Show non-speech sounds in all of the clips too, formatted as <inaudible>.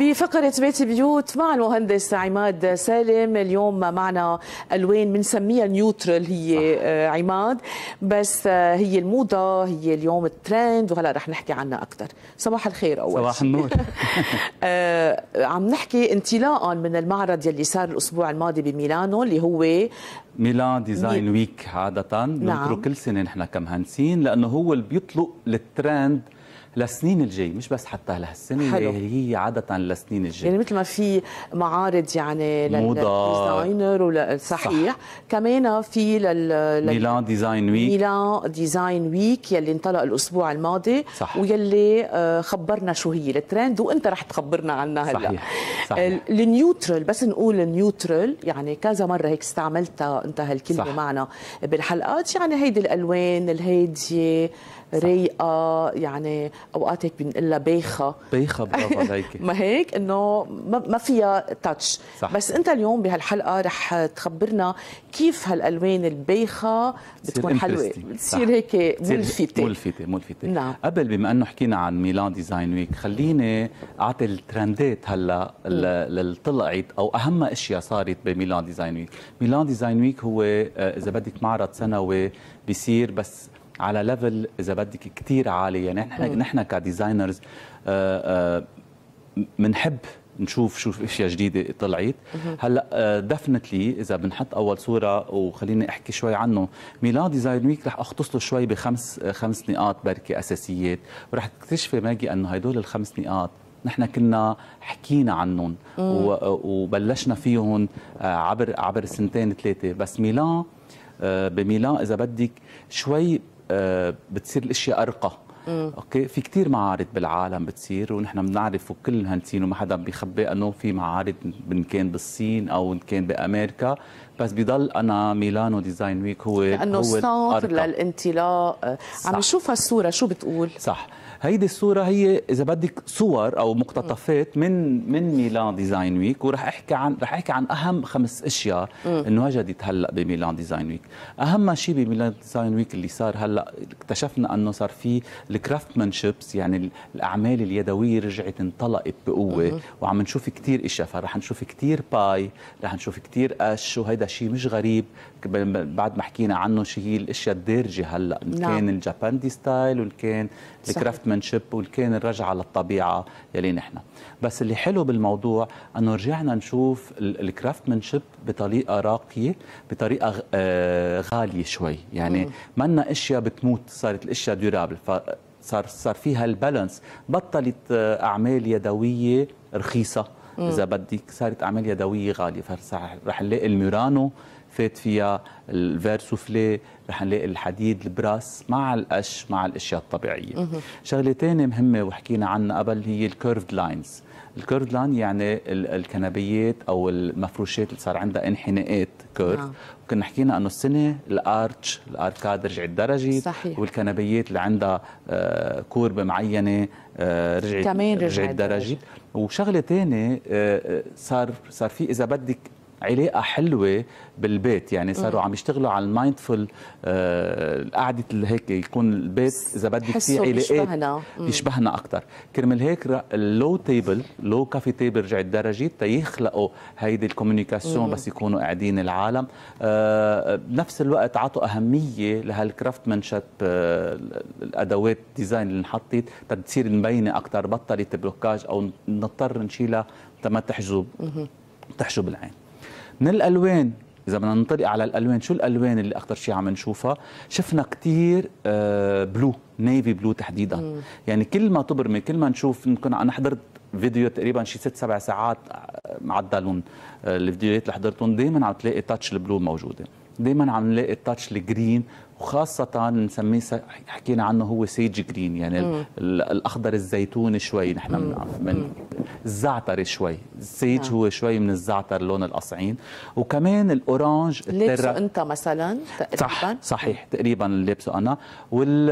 بفقرة بيت بيوت مع المهندس عماد سالم اليوم معنا ألوان بنسميها نيوترال هي آه، عماد بس آه، هي الموضة هي اليوم الترند وهلا رح نحكي عنها أكثر صباح الخير أول صباح النور <laughs> <laughs> آه، عم نحكي انطلاقا من المعرض يلي صار الأسبوع الماضي بميلانو اللي هو ميلان ديزاين ويك عادة نعم. كل سنة نحن كمهندسين لأنه هو اللي بيطلق للترند للسنين الجاي مش بس حتى لهالسنه حلو. هي عاده للسنين الجاي يعني مثل ما في معارض يعني للديزاينر صحيح كمان في لل ميلان ديزاين ويك ميلان ديزاين ويك يلي انطلق الاسبوع الماضي صح. ويلي آه، خبرنا شو هي الترند وانت رح تخبرنا عنها هلا صحيح. صحيح. النيوترال بس نقول النيوترال يعني كذا مره هيك استعملتها انت هالكلمه معنا بالحلقات يعني هيدي الالوان الهاديه رايقه يعني اوقات هيك بنقلها بايخه بايخه برافو <laughs> عليكي ما هيك انه ما فيها تاتش صح. بس انت اليوم بهالحلقه رح تخبرنا كيف هالالوان البايخه بتكون حلوه بتصير هيك ملفته ملفته ملفته نعم قبل بما انه حكينا عن ميلان ديزاين ويك خليني اعطي الترندات هلا اللي طلعت او اهم اشياء صارت بميلان ديزاين ويك ميلان ديزاين ويك هو آه، اذا بدك معرض سنوي بيصير بس على ليفل اذا بدك كثير عالي يعني نحن نحن كديزاينرز بنحب آه، آه، نشوف شو اشياء جديده طلعت هلا دفنتلي آه، اذا بنحط اول صوره وخليني احكي شوي عنه ميلان ديزاين ويك رح اختص له شوي بخمس خمس نقاط بركي اساسيات ورح تكتشفي ماجي انه هدول الخمس نقاط نحن كنا حكينا عنهم وبلشنا فيهم عبر عبر سنتين ثلاثه بس ميلان بميلان اذا بدك شوي آه، بتصير الاشياء ارقى اوكي في كثير معارض بالعالم بتصير ونحن بنعرف وكل الهنتين وما حدا بيخبي انه في معارض ان كان بالصين او ان كان بامريكا بس بضل انا ميلانو ديزاين ويك هو لانه هو الصوت للانطلاق عم نشوف هالصوره شو بتقول صح هيدي الصوره هي اذا بدك صور او مقتطفات من من ميلان ديزاين ويك ورح احكي عن رح احكي عن اهم خمس اشياء انه وجدت هلا بميلان ديزاين ويك اهم شيء بميلان ديزاين ويك اللي صار هلا اكتشفنا انه صار في الكرافتمانشيبس يعني الاعمال اليدويه رجعت انطلقت بقوه وعم نشوف كثير اشياء فرح نشوف كثير باي رح نشوف كثير قش وهيدا شيء مش غريب بعد ما حكينا عنه شيء هي الاشياء الدارجه هلا ان نعم. كان الجاباندي ستايل وان كان الكرافت شيب والكان الرجعه للطبيعه يلي نحن بس اللي حلو بالموضوع انه رجعنا نشوف الكرافتمنشيب بطريقه راقيه بطريقه آه، غاليه شوي يعني منا اشياء بتموت صارت الاشياء ديورابل فصار صار فيها البالانس بطلت آه، اعمال يدويه رخيصه اذا بدك صارت اعمال يدويه غاليه فرح نلاقي الميرانو الفات فيها الفير سوفلي رح نلاقي الحديد البراس مع القش مع الاشياء الطبيعيه شغله ثانيه مهمه وحكينا عنها قبل هي الكيرفد لاينز الكيرفد لاين يعني الكنبيات او المفروشات اللي صار عندها انحناءات كيرف نعم. كنا وكنا حكينا انه السنه الارتش الاركاد رجعت درجه صحيح. والكنبيات اللي عندها آه، كوربه معينه آه، رجعت كمان رجعت, رجعت درجه وشغله ثانيه آه، صار صار في اذا بدك علاقه حلوه بالبيت يعني صاروا عم يشتغلوا على المايندفول آه، قعده هيك يكون البيت اذا بدك في علاقات يشبهنا اكثر كرمال هيك اللو تيبل لو كافي تيبل رجعت الدرجه تيخلقوا هيدي الكوميونيكاسيون بس يكونوا قاعدين العالم آه، بنفس الوقت عطوا اهميه آه الادوات ديزاين اللي انحطت تصير مبينه اكثر بطلت بلوكاج او نضطر نشيلها تما تحجب تحجب العين من الالوان اذا بدنا ننطلق على الالوان شو الالوان اللي اكثر شيء عم نشوفها شفنا كثير بلو نيفي بلو تحديدا مم. يعني كل ما تبرمي كل ما نشوف نكون انا حضرت فيديو تقريبا شي ست سبع ساعات آه، معدلون آه، الفيديوهات اللي حضرتهم دائما عم تلاقي تاتش البلو موجوده دائما عم نلاقي التاتش الجرين وخاصة نسميه حكينا عنه هو سيج جرين يعني مم. الأخضر الزيتون شوي نحن من, من الزعتر شوي السيج نعم. هو شوي من الزعتر لون الأصعين وكمان الأورانج لبسه أنت مثلا تقريبا صح صحيح تقريبا لبسه أنا وال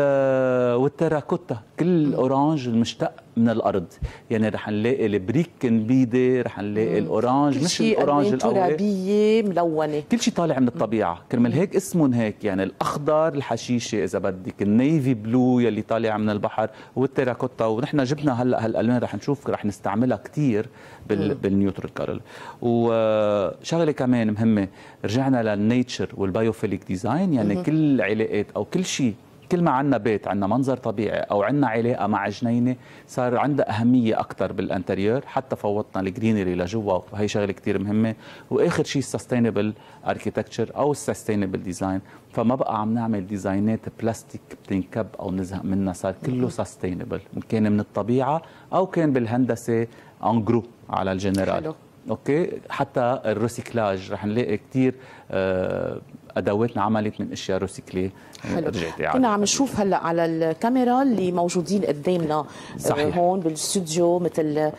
والتراكوتا كل الأورانج المشتق من الارض يعني رح نلاقي البريك كنبيده رح نلاقي الاورانج مش الاورانج ترابيه ملونه كل شيء طالع من الطبيعه كرمال هيك اسمهم هيك يعني الاخضر الحشيشه اذا بدك النيفي بلو يلي طالع من البحر والتيراكوتا ونحن جبنا هلا هالالوان رح نشوف رح نستعملها كثير بال بالنيوترال كارل وشغله كمان مهمه رجعنا للنيتشر والبايوفيليك ديزاين يعني كل علاقات او كل شيء كل ما عندنا بيت عندنا منظر طبيعي او عندنا علاقه مع جنينه صار عندها اهميه اكثر بالانتريور حتى فوتنا الجرينري لجوا وهي شغله كثير مهمه واخر شيء السستينبل اركيتكتشر او السستينبل ديزاين فما بقى عم نعمل ديزاينات بلاستيك بتنكب او نزهق منها صار كله سستينبل ان كان من الطبيعه او كان بالهندسه اون جرو على الجنرال حلو. اوكي حتى الريسيكلاج رح نلاقي كثير آه، ادواتنا عملت من اشياء روسيكلي رجعت يعني كنا عم نشوف هلا على الكاميرا اللي موجودين قدامنا صحيح. آه، هون بالاستوديو مثل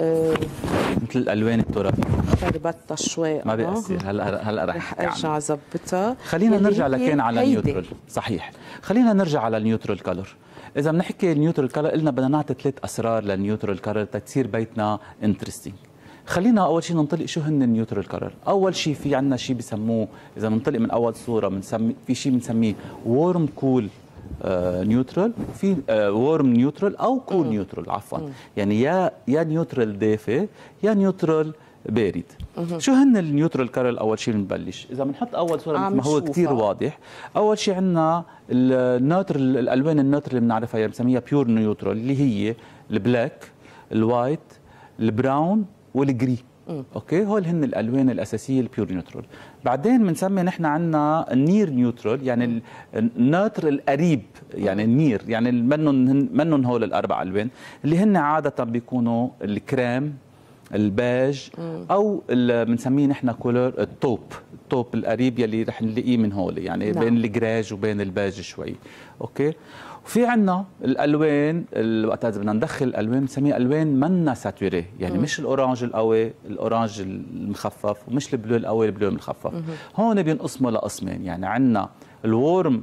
أه مثل الالوان الترابيه خربطتها شوي ما بيأثر آه. هلا هلا رح, رح ارجع ظبطها خلينا يعني نرجع لكان على النيوترال صحيح خلينا نرجع على النيوترال كلر اذا بنحكي النيوترال كلر قلنا بدنا نعطي ثلاث اسرار للنيوترال كلر تتصير بيتنا انترستينج خلينا اول شيء ننطلق شو هن النيوترال كلر اول شيء في عندنا شيء بسموه اذا بننطلق من اول صوره بنسمي في شيء بنسميه وورم كول نيوترال في وورم آه، نيوترال او كول نيوترال عفوا يعني يا يا نيوترال دافئ يا نيوترال بارد شو هن النيوترال كارل اول شيء بنبلش اذا بنحط اول صوره مثل ما هو كثير واضح اول شيء عندنا النوتر الالوان النوتر اللي بنعرفها هي يعني بنسميها بيور نيوترال اللي هي البلاك الوايت البراون والجري اوكي هول هن الالوان الاساسيه البيور نيوترال بعدين بنسمي نحن عندنا النير نيوترال يعني الناتر القريب يعني النير يعني منن منن هول الاربع الوان اللي هن عاده بيكونوا الكريم البيج او بنسميه نحن كولور التوب التوب القريب يلي رح نلاقيه من هول يعني نعم. بين الجراج وبين البيج شوي اوكي وفي عنا الالوان وقت اذا بدنا ندخل الالوان بنسميها الوان منا ساتوري يعني مم. مش الاورانج القوي الاورانج المخفف ومش البلو القوي البلو المخفف مم. هون بينقسموا لقسمين يعني عنا الورم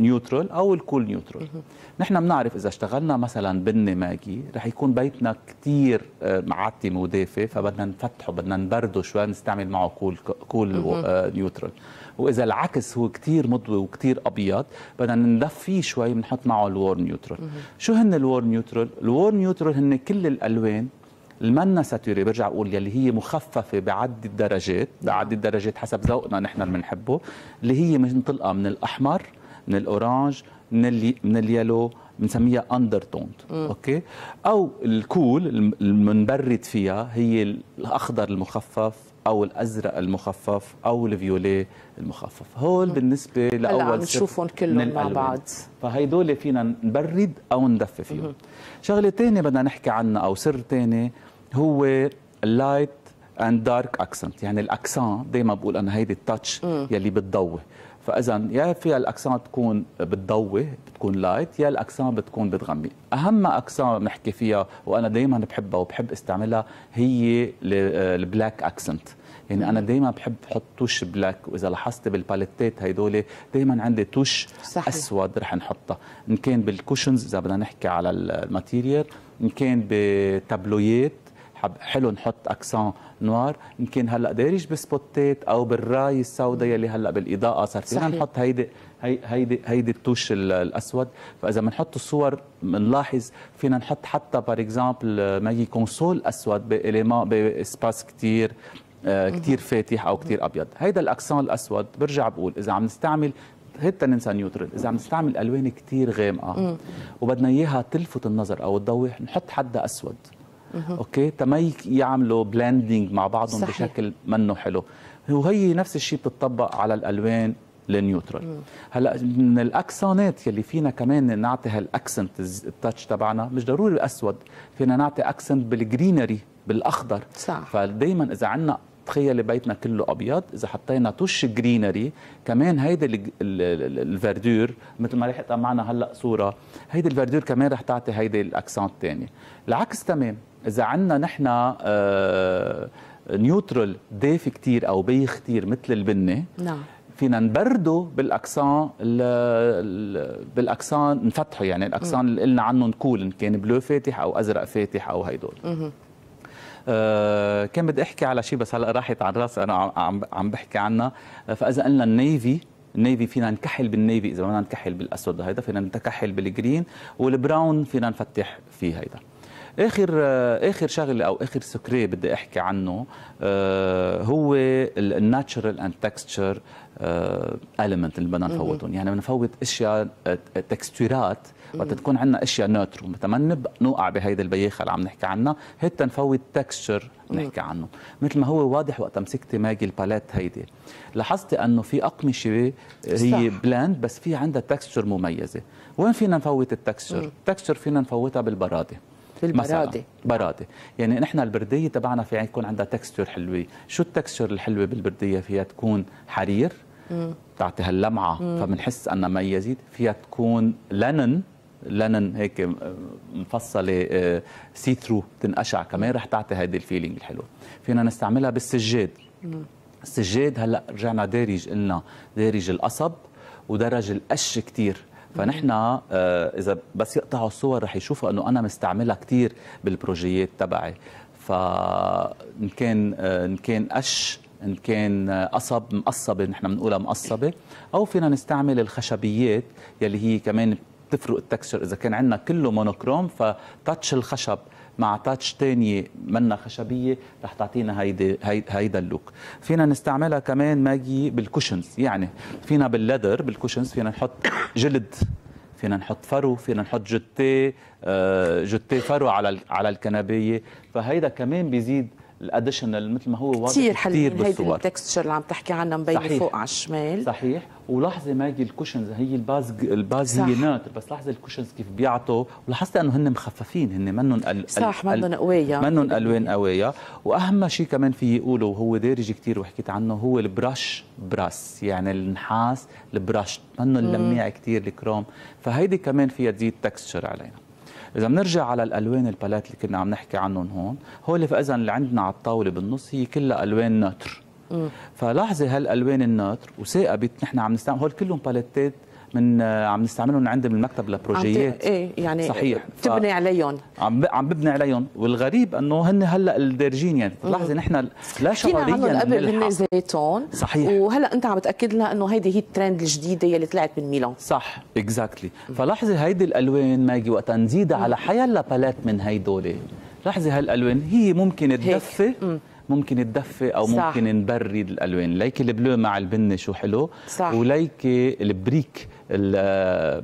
نيوترال او الكول نيوترال نحن بنعرف اذا اشتغلنا مثلا ماجي رح يكون بيتنا كثير آه، معتم ودافئ فبدنا نفتحه بدنا نبرده شوي بنستعمل معه كول كول آه، نيوترال واذا العكس هو كثير مضوي وكثير ابيض بدنا ندفيه شوي بنحط معه الور نيوترال شو هن الور نيوترال الور نيوترال هن كل الالوان المنا ساتوري برجع اقول يلي هي مخففه بعد الدرجات بعد نعم. الدرجات حسب ذوقنا نحن اللي بنحبه اللي هي منطلقه من الاحمر من الاورانج من اللي من اليلو بنسميها اندر توند اوكي او الكول المنبرد فيها هي الاخضر المخفف او الازرق المخفف او الفيولي المخفف هول بالنسبه لاول هلا عم نشوفهم كلهم مع بعض فهيدول فينا نبرد او ندفي فيهم شغله ثانيه بدنا نحكي عنها او سر ثاني هو اللايت اند دارك اكسنت يعني الاكسان دائما بقول انا هيدي التاتش يلي بتضوي فاذا يا فيها الاكسان تكون بتضوي بتكون لايت يا الاكسان بتكون بتغمي اهم اكسان نحكي فيها وانا دائما بحبها وبحب استعملها هي البلاك اكسنت يعني انا دائما بحب احط توش بلاك واذا لاحظت بالباليتات هدول دائما عندي توش صحيح. اسود رح نحطها ان كان بالكوشنز اذا بدنا نحكي على الماتيريال ان كان بتابلويات حب حلو نحط اكسان نوار يمكن هلا دارج بسبوتات او بالراي السوداء يلي هلا بالاضاءه صار فينا نحط هيدي هيدي هيدي التوش الاسود فاذا بنحط الصور بنلاحظ فينا نحط حتى بار اكزامبل ماجي كونسول اسود باليمان باسباس كثير آه، كثير فاتح او كثير ابيض هيدا الاكسان الاسود برجع بقول اذا عم نستعمل حتى ننسى نيوترال اذا عم نستعمل الوان كثير غامقه وبدنا اياها تلفت النظر او تضوي نحط حدا اسود اوكي تما يعملوا بلندنج مع بعضهم صحيح. بشكل منه حلو وهي نفس الشيء بتطبق على الالوان النيوترال هلا من الاكسونات يلي فينا كمان نعطي هالاكسنت التاتش تبعنا مش ضروري الاسود فينا نعطي اكسنت بالجرينري بالاخضر صح فدائما اذا عندنا تخيل بيتنا كله ابيض اذا حطينا توش جرينري كمان هيدي الفردور مثل ما رح معنا هلا صوره هيدي الفردور كمان رح تعطي هيدي الاكسون الثاني العكس تمام اذا عندنا نحن نيوترال دافي كثير او بيخ كثير مثل البنه نعم فينا نبرده بالاكسان بالاكسان نفتحه يعني الاكسان اللي قلنا عنه نقول ان كان بلو فاتح او ازرق فاتح او هيدول آه، كان بدي احكي على شيء بس هلا راحت على الراس انا عم عم بحكي عنها فاذا قلنا النيفي النيفي فينا نكحل بالنيفي اذا بدنا نكحل بالاسود هيدا فينا نكحل بالجرين والبراون فينا نفتح فيه هيدا اخر اخر شغله او اخر سكري بدي احكي عنه آه، هو الناتشرال اند تكستشر المنت اللي بدنا نفوتهم يعني بنفوت اشياء تكستيرات آه، وقت تكون عندنا اشياء نوترو متى ما نوقع بهيدي البياخه اللي عم نحكي عنها حتى نفوت تكستشر نحكي عنه مثل ما هو واضح وقت مسكتي ماجي الباليت هيدي لاحظتي انه في اقمشه هي بلاند بس في عندها تكستشر مميزه وين فينا نفوت التكستشر التكستشر فينا نفوتها بالبراده بالبرادة برادة يعني نحن البردية تبعنا في يكون عندها تكستشر حلوة شو التكستشر الحلوة بالبردية فيها تكون حرير بتعطي هاللمعة فبنحس أنها ميزت فيها تكون لنن لنن هيك آه، مفصله سي آه، ثرو بتنقشع كمان رح تعطي هيدي الفيلينج الحلو فينا نستعملها بالسجاد السجاد هلا رجعنا دارج قلنا دارج القصب ودرج القش كثير فنحن آه، اذا بس يقطعوا الصور رح يشوفوا انه انا مستعملها كثير بالبروجيات تبعي ف ان كان آه، ان كان قش ان كان آه، قصب مقصبه نحن بنقولها مقصبه او فينا نستعمل الخشبيات يلي هي كمان بتفرق التكستشر اذا كان عندنا كله مونوكروم فتاتش الخشب مع تاتش تانية منا خشبية رح تعطينا هيدا اللوك فينا نستعملها كمان ماجي بالكوشنز يعني فينا باللدر بالكوشنز فينا نحط جلد فينا نحط فرو فينا نحط جوتي آه، جوتي فرو على على الكنبيه فهيدا كمان بيزيد الاديشنال مثل ما هو واضح كثير حلوين يعني هيدي التكستشر اللي عم تحكي عنها مبينه فوق على الشمال صحيح ولاحظي ماجي الكوشنز هي الباز الباز هي ناتر بس لاحظي الكوشنز كيف بيعطوا ولاحظتي انه هن مخففين هن منهم ال... صح منهم قويه منهم الوان قويه واهم شيء كمان في يقولوا وهو دارج كثير وحكيت عنه هو البراش براس يعني النحاس البراش منهم اللميع كثير الكروم فهيدي كمان فيها تزيد تكستشر علينا اذا بنرجع على الالوان البالات اللي كنا عم نحكي عنهم هون هول فاذا اللي عندنا على الطاوله بالنص هي كلها الوان نتر فلاحظي هالالوان النتر وثاقبت نحن عم نستعمل هول كلهم باليتات من آه، عم نستعملهم عندي بالمكتب لبروجيات ايه يعني صحيح تبني عليهم عم عم ببني عليهم والغريب انه هن هلا الدارجين يعني لاحظي نحن لا شرعيا قبل هن زيتون صحيح وهلا انت عم تاكد لنا انه هيدي هي الترند الجديده يلي طلعت من ميلان صح اكزاكتلي فلاحظي هيدي الالوان ماجي وقت نزيدها على حيلا بالات من هيدول لاحظي هالالوان هي ممكن تدفي ممكن تدفي او صح. ممكن نبرد الالوان ليك البلو مع البني شو حلو صح. وليك البريك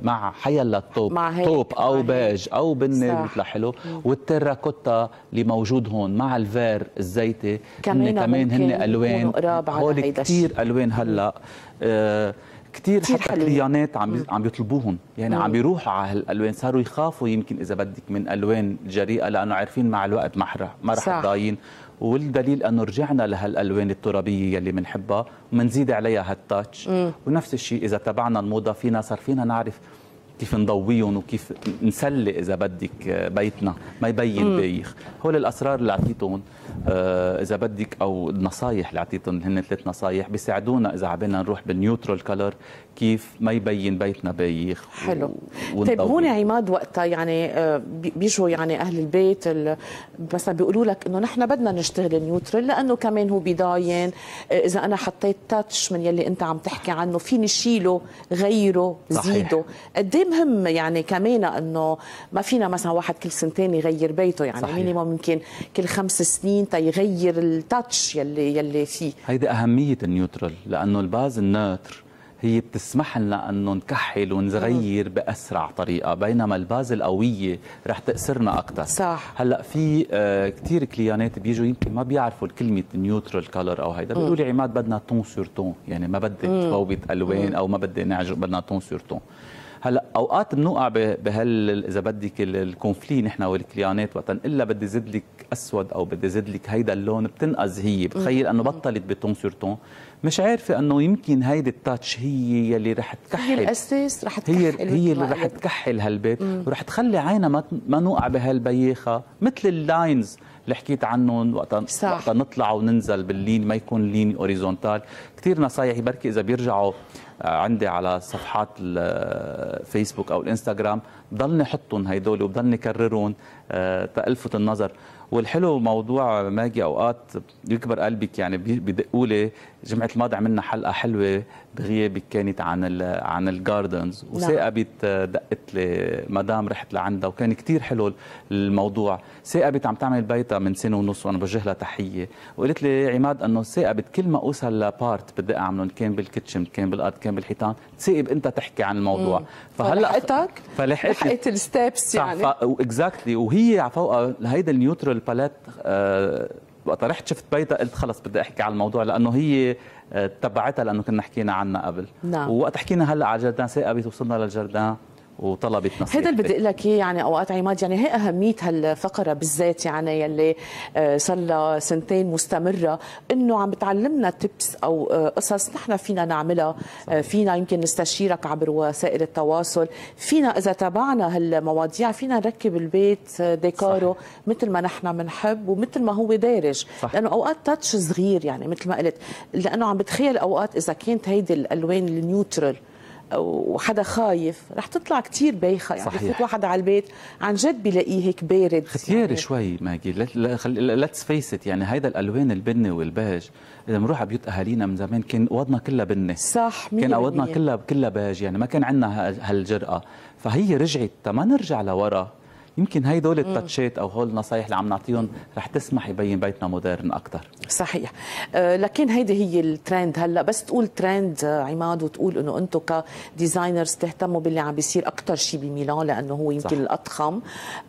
مع حيلا الطوب مع طوب او بيج او بني بيطلع حلو والتراكوتا اللي موجود هون مع الفير الزيتي كمان هن كمان هن الوان هول كثير الوان هلا آه، كثير حتى كليانات عم عم يطلبوهم يعني مم. عم بيروحوا على هالالوان صاروا يخافوا يمكن اذا بدك من الوان جريئه لانه عارفين مع الوقت ما رح ما رح تضاين والدليل انه رجعنا لهالالوان الترابيه يلي بنحبها ومنزيد عليها هالتاتش ونفس الشيء اذا تبعنا الموضه فينا صار فينا نعرف كيف نضويهم وكيف نسلي اذا بدك آه، بيتنا ما يبين بايخ هول الاسرار اللي اعطيتهم آه، اذا بدك او النصايح اللي اعطيتهم هن ثلاث نصايح بيساعدونا اذا عبينا نروح بالنيوترال كلر كيف ما يبين بيتنا بايخ حلو و... طيب هون عماد وقتها يعني آه، بيجوا يعني اهل البيت مثلا بيقولوا لك انه نحن بدنا نشتغل النيوترال لانه كمان هو بيضاين اذا انا حطيت تاتش من يلي انت عم تحكي عنه فيني شيله غيره صحيح. زيده قد إيه مهم يعني كمان انه ما فينا مثلا واحد كل سنتين يغير بيته يعني صحيح. مينيموم يمكن كل خمس سنين تيغير التاتش يلي يلي فيه هيدي اهميه النيوترال لانه الباز الناتر هي بتسمح لنا انه نكحل ونغير باسرع طريقه بينما الباز القويه رح تاثرنا اكثر صح هلا في آه، كثير كليانات بيجوا يمكن ما بيعرفوا الكلمه نيوترال كلر او هيدا بيقولوا لي عماد بدنا تون سور تون يعني ما بدي تفوت الوان او ما بدي نعجب بدنا تون سور تون هلا اوقات بنوقع بهال اذا بدك الكونفلي نحن والكليانات وقت الا بدي زد لك اسود او بدي زد لك هيدا اللون بتنقز هي بتخيل انه بطلت بتون سور تون مش عارفه انه يمكن هيدي التاتش هي يلي رح تكحل هي الاساس رح تكحل هي هي اللي رح تكحل هالبيت ورح تخلي عينا ما ما نوقع بهالبياخه مثل اللاينز اللي حكيت عنهم وقتها وقتها نطلع وننزل باللين ما يكون لين اوريزونتال كثير نصايح بركي اذا بيرجعوا آه، عندي على صفحات الفيسبوك آه، او الانستغرام ضلني حطهم هدول وبضلني كررهم آه، تالفت النظر والحلو موضوع ماجي اوقات يكبر قلبك يعني بدقوا لي جمعه الماضي عملنا حلقه حلوه بغيابك كانت عن عن الجاردنز نعم. وثاقبت آه، دقت لي مدام رحت لعندها وكان كثير حلو الموضوع ثاقبت عم تعمل بيتها من سنه ونص وانا بوجه لها تحيه وقالت لي إيه، عماد انه ثاقبت كل ما اوصل لبارت بدي اعملهم كان بالكيتشن كان بالارض كان بالحيطان ثاقب انت تحكي عن الموضوع مم. فهلا فلحقتك فلحقت لحقت الستبس يعني اكزاكتلي وهي على فوقها هيدا النيوترال باليت آه وقت رحت شفت بيضة قلت خلص بدي احكي على الموضوع لانه هي آه، تبعتها لانه كنا حكينا عنها قبل نعم. ووقت حكينا هلا على الجردان ثاقبت وصلنا للجردان وطلبت نصيحه هذا اللي بدي اقول لك اياه يعني اوقات عماد يعني هي اهميه هالفقره بالذات يعني يلي آه، صار لها سنتين مستمره انه عم بتعلمنا تبس او آه، قصص نحن فينا نعملها آه، فينا يمكن نستشيرك عبر وسائل التواصل فينا اذا تابعنا هالمواضيع فينا نركب البيت ديكاره صح. مثل ما نحن بنحب ومثل ما هو دارج صح. لانه اوقات تاتش صغير يعني مثل ما قلت لانه عم بتخيل اوقات اذا كانت هيدي الالوان النيوترال وحدا خايف رح تطلع كتير بايخه يعني صحيح. بفوت واحد على البيت عن جد بلاقيه هيك بارد ختيار يعني. شوي ماجي ليتس فيس ات يعني هيدا الالوان البني والبيج اذا بنروح على بيوت اهالينا من زمان كان اوضنا كلها بني صح كان اوضنا كلها كلها بيج يعني ما كان عندنا هالجرأه فهي رجعت ما نرجع لورا يمكن هاي دول التاتشات او هول النصايح اللي عم نعطيهم رح تسمح يبين بيتنا مودرن اكثر صحيح آه، لكن هيدي هي الترند هلا بس تقول ترند آه، عماد وتقول انه انتم كديزاينرز تهتموا باللي عم بيصير اكثر شيء بميلان لانه هو يمكن صح. الاضخم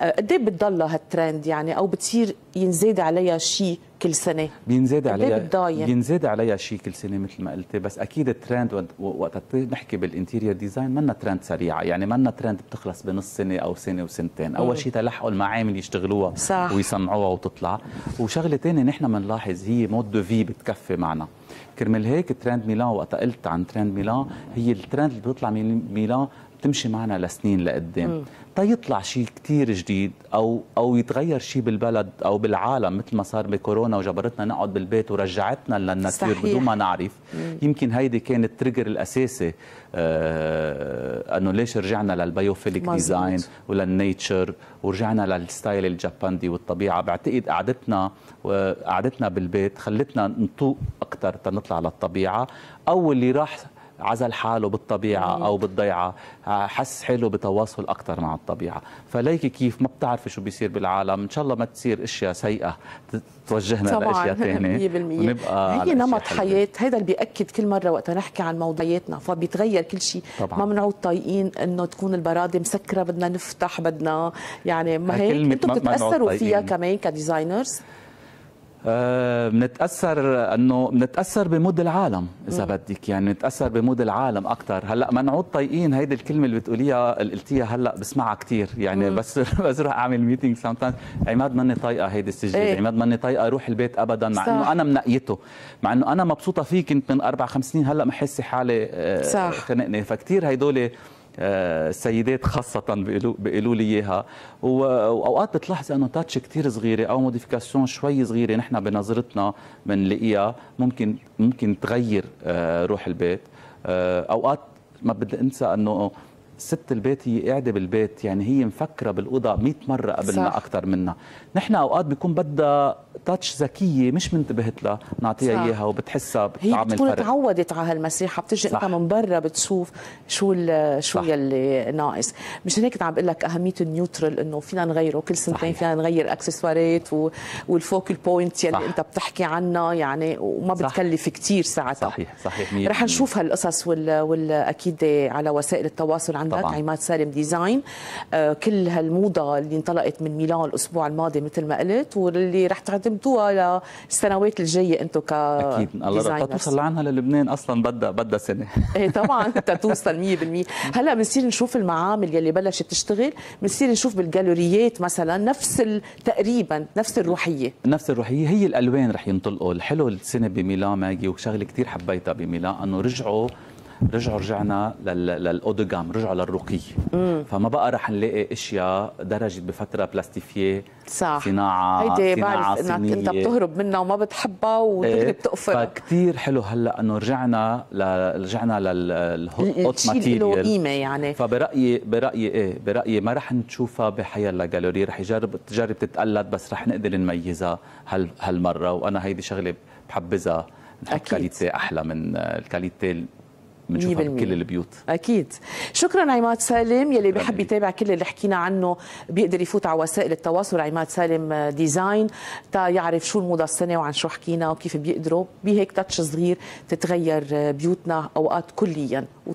آه، قد ايه بتضلها هالترند يعني او بتصير ينزاد عليها شيء كل سنه بينزاد عليها بينزاد عليها شيء كل سنه مثل ما قلتي بس اكيد الترند وقت نحكي بالانتيريور ديزاين منا ترند سريعه يعني منا ترند بتخلص بنص سنه او سنه وسنتين اول شيء تلحقوا المعامل يشتغلوها صح. ويصنعوها وتطلع وشغله ثانيه نحن بنلاحظ هي مود دو في بتكفي معنا كرمال هيك ترند ميلان وقت قلت عن ترند ميلان هي الترند اللي بتطلع من ميلان بتمشي معنا لسنين لقدام تيطلع شيء كتير جديد او او يتغير شيء بالبلد او بالعالم مثل ما صار بكورونا وجبرتنا نقعد بالبيت ورجعتنا للناتير بدون ما نعرف مم. يمكن هيدي كانت التريجر الاساسي آه انه ليش رجعنا للبيوفيليك ديزاين وللنيتشر ورجعنا للستايل الجاباندي والطبيعه بعتقد قعدتنا قعدتنا بالبيت خلتنا نطوق اكثر تنطلع للطبيعه او اللي راح عزل حاله بالطبيعة أو بالضيعة آه، حس حاله بتواصل أكثر مع الطبيعة فليك كيف ما بتعرف شو بيصير بالعالم إن شاء الله ما تصير إشياء سيئة توجهنا لأشياء ثانية ونبقى هي نمط حياة هذا اللي بيأكد كل مرة وقت نحكي عن موضوعياتنا فبيتغير كل شيء ما بنعود طايقين إنه تكون البرادة مسكرة بدنا نفتح بدنا يعني ما هيك أنتم بتتأثروا فيها كمان كديزاينرز آه، بنتاثر انه بنتاثر بمود العالم اذا بدك يعني بنتاثر بمود العالم اكثر هلا منعود طايقين هيدي الكلمه اللي بتقوليها اللي قلتيها هلا بسمعها كثير يعني مم. بس <laughs> بس روح اعمل ميتينج سام عماد ماني طايقه هيدي السجل ايه؟ عماد يعني ماني طايقه روح البيت ابدا مع صح. انه انا منقيته مع انه انا مبسوطه فيه كنت من اربع خمس سنين هلا محسه حالي آه، صح خنقني فكثير هدول السيدات آه، خاصة بيقولوا لي إياها وأوقات بتلاحظي أنه تاتش كثير صغيرة أو موديفيكاسيون شوي صغيرة نحن بنظرتنا بنلاقيها ممكن ممكن تغير آه، روح البيت آه، أوقات ما بدي أنسى أنه الست هي قاعده بالبيت يعني هي مفكره بالاوضه 100 مره قبلنا اكثر منها نحن اوقات بيكون بدها تاتش ذكيه مش منتبهت لها نعطيها اياها وبتحسها بتعمل هي بتكون تعودت على هالمسيحه بتجي انت من برا بتشوف شو شو يلي ناقص مشان هيك عم بقول لك اهميه النيوترال انه فينا نغيره كل سنتين فينا نغير اكسسوارات و... والفوكل بوينت يلي صح. انت بتحكي عنها يعني وما بتكلف كثير ساعتها صحيح صحيح رح نشوف هالقصص وال... والاكيد على وسائل التواصل عن عندك طبعا. عماد سالم ديزاين آه كل هالموضه اللي انطلقت من ميلان الاسبوع الماضي مثل ما قلت واللي رح تعتمدوها للسنوات الجايه انتم ك اكيد الله توصل لعنها للبنان اصلا بدها بدها سنه ايه طبعا <laughs> توصل 100% هلا بنصير نشوف المعامل يلي بلشت تشتغل بنصير نشوف بالجالوريات مثلا نفس تقريبا نفس الروحيه نفس الروحيه هي الالوان رح ينطلقوا الحلو السنه بميلان ماجي وشغله كثير حبيتها بميلان انه رجعوا رجعوا رجعنا للاودوغام رجعوا للرقي فما بقى رح نلاقي اشياء درجت بفتره بلاستيفيه صح صناعه هيدي بعرف انك انت بتهرب منها وما بتحبها وتقدر إيه، بتقفل فكتير حلو هلا انه رجعنا ل... رجعنا للهوت ماتيريال قيمه يعني فبرايي برايي ايه برايي ما رح نشوفها الله جالوري رح يجرب تجرب تتقلد بس رح نقدر نميزها هال... هالمره وانا هيدي شغله بحبذها اكيد الكاليتي احلى من الكاليتي بنشوفها بكل البيوت اكيد شكرا عماد سالم يلي بحب يتابع كل اللي حكينا عنه بيقدر يفوت على وسائل التواصل عماد سالم آه، ديزاين تا يعرف شو الموضه السنه وعن شو حكينا وكيف بيقدروا بهيك تاتش صغير تتغير آه، بيوتنا اوقات كليا